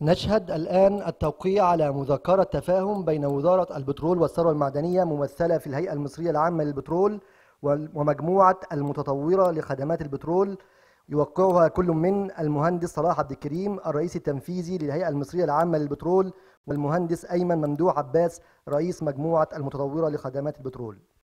نشهد الآن التوقيع على مذكرة تفاهم بين وزارة البترول والثروة المعدنية ممثلة في الهيئة المصرية العامة للبترول ومجموعة المتطورة لخدمات البترول يوقعها كل من المهندس صلاح عبد الكريم الرئيس التنفيذي للهيئة المصرية العامة للبترول والمهندس أيمن ممدوح عباس رئيس مجموعة المتطورة لخدمات البترول